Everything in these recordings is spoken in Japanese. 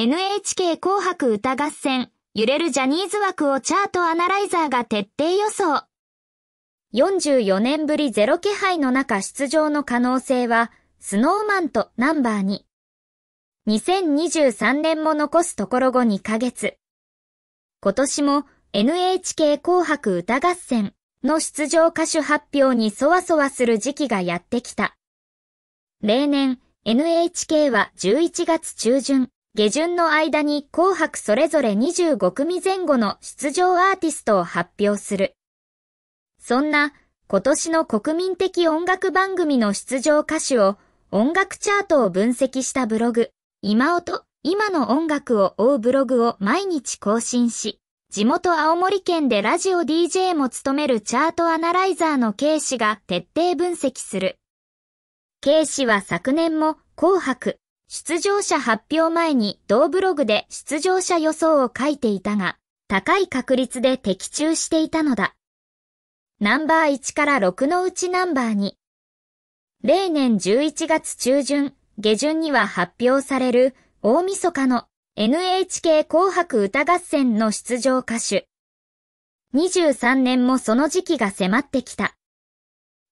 NHK 紅白歌合戦、揺れるジャニーズ枠をチャートアナライザーが徹底予想。44年ぶりゼロ気配の中出場の可能性は、スノーマンとナンバー2。2023年も残すところ後2ヶ月。今年も NHK 紅白歌合戦の出場歌手発表にそわそわする時期がやってきた。例年、NHK は11月中旬、下旬の間に紅白それぞれ25組前後の出場アーティストを発表する。そんな今年の国民的音楽番組の出場歌手を音楽チャートを分析したブログ、今音、今の音楽を追うブログを毎日更新し、地元青森県でラジオ DJ も務めるチャートアナライザーの K 氏が徹底分析する。K 氏は昨年も紅白、出場者発表前に同ブログで出場者予想を書いていたが、高い確率で的中していたのだ。ナンバー1から6のうちナンバー2。例年11月中旬、下旬には発表される大晦日の NHK 紅白歌合戦の出場歌手。23年もその時期が迫ってきた。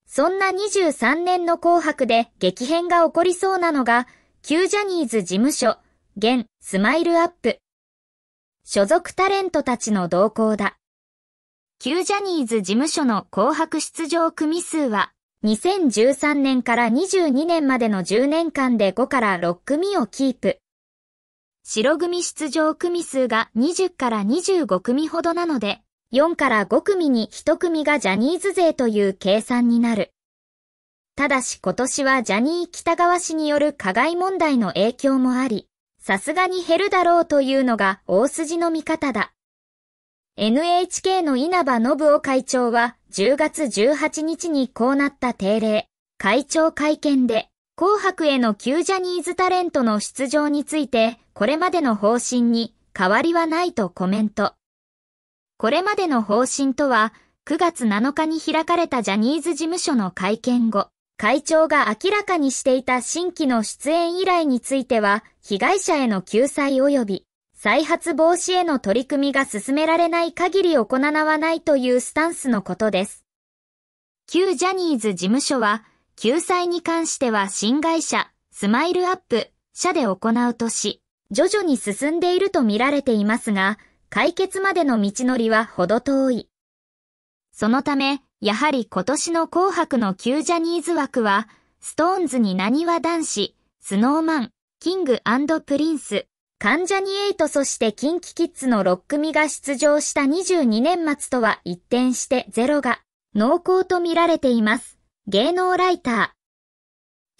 そんな23年の紅白で激変が起こりそうなのが旧ジャニーズ事務所、現、スマイルアップ。所属タレントたちの動向だ。旧ジャニーズ事務所の紅白出場組数は、2013年から22年までの10年間で5から6組をキープ。白組出場組数が20から25組ほどなので、4から5組に1組がジャニーズ勢という計算になる。ただし今年はジャニー北川氏による加害問題の影響もあり、さすがに減るだろうというのが大筋の見方だ。NHK の稲葉信夫会長は10月18日にこうなった定例、会長会見で、紅白への旧ジャニーズタレントの出場について、これまでの方針に変わりはないとコメント。これまでの方針とは、9月7日に開かれたジャニーズ事務所の会見後、会長が明らかにしていた新規の出演依頼については、被害者への救済及び、再発防止への取り組みが進められない限り行わないというスタンスのことです。旧ジャニーズ事務所は、救済に関しては新会社、スマイルアップ、社で行うとし、徐々に進んでいると見られていますが、解決までの道のりはほど遠い。そのため、やはり今年の紅白の旧ジャニーズ枠は、ストーンズに何は男子、スノーマン、キングプリンス、関ジャニエイトそしてキンキキッズの6組が出場した22年末とは一転してゼロが濃厚と見られています。芸能ライタ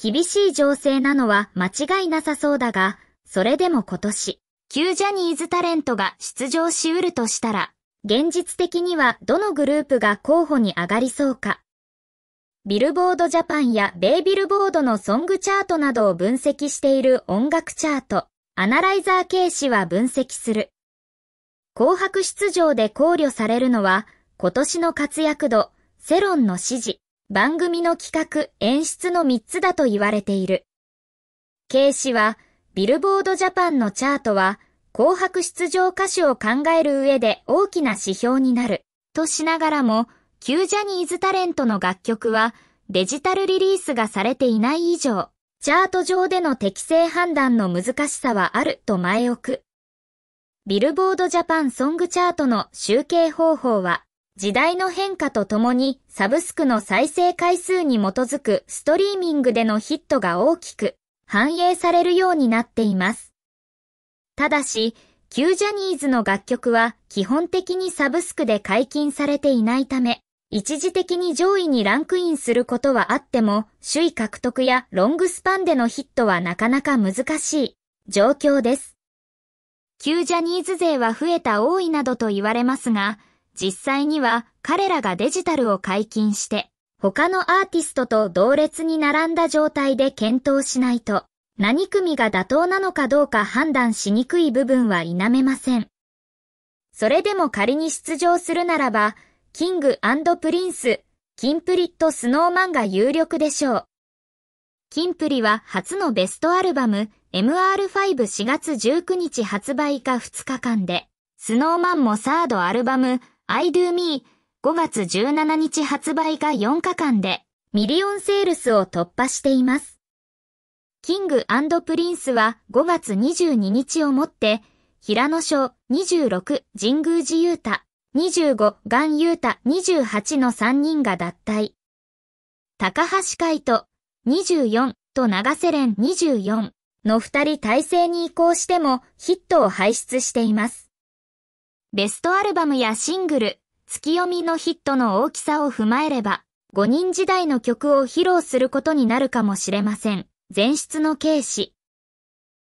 ー。厳しい情勢なのは間違いなさそうだが、それでも今年、旧ジャニーズタレントが出場しうるとしたら、現実的にはどのグループが候補に上がりそうか。ビルボードジャパンやベイビルボードのソングチャートなどを分析している音楽チャート、アナライザー形式は分析する。紅白出場で考慮されるのは、今年の活躍度、世論の支持、番組の企画、演出の3つだと言われている。形式は、ビルボードジャパンのチャートは、紅白出場歌手を考える上で大きな指標になる、としながらも、旧ジャニーズタレントの楽曲は、デジタルリリースがされていない以上、チャート上での適正判断の難しさはあると前置く。ビルボードジャパンソングチャートの集計方法は、時代の変化とともにサブスクの再生回数に基づくストリーミングでのヒットが大きく反映されるようになっています。ただし、旧ジャニーズの楽曲は基本的にサブスクで解禁されていないため、一時的に上位にランクインすることはあっても、首位獲得やロングスパンでのヒットはなかなか難しい状況です。旧ジャニーズ勢は増えた多いなどと言われますが、実際には彼らがデジタルを解禁して、他のアーティストと同列に並んだ状態で検討しないと、何組が妥当なのかどうか判断しにくい部分は否めません。それでも仮に出場するならば、キングプリンス、キンプリットスノーマンが有力でしょう。キンプリは初のベストアルバム MR54 月19日発売か2日間で、スノーマンもサードアルバム I Do Me 5月17日発売か4日間でミリオンセールスを突破しています。キングプリンスは5月22日をもって、平野賞26神宮寺ユータ、25ガンユータ28の3人が脱退。高橋海人24と長瀬廉24の2人体制に移行してもヒットを輩出しています。ベストアルバムやシングル、月読みのヒットの大きさを踏まえれば、5人時代の曲を披露することになるかもしれません。前室の軽視。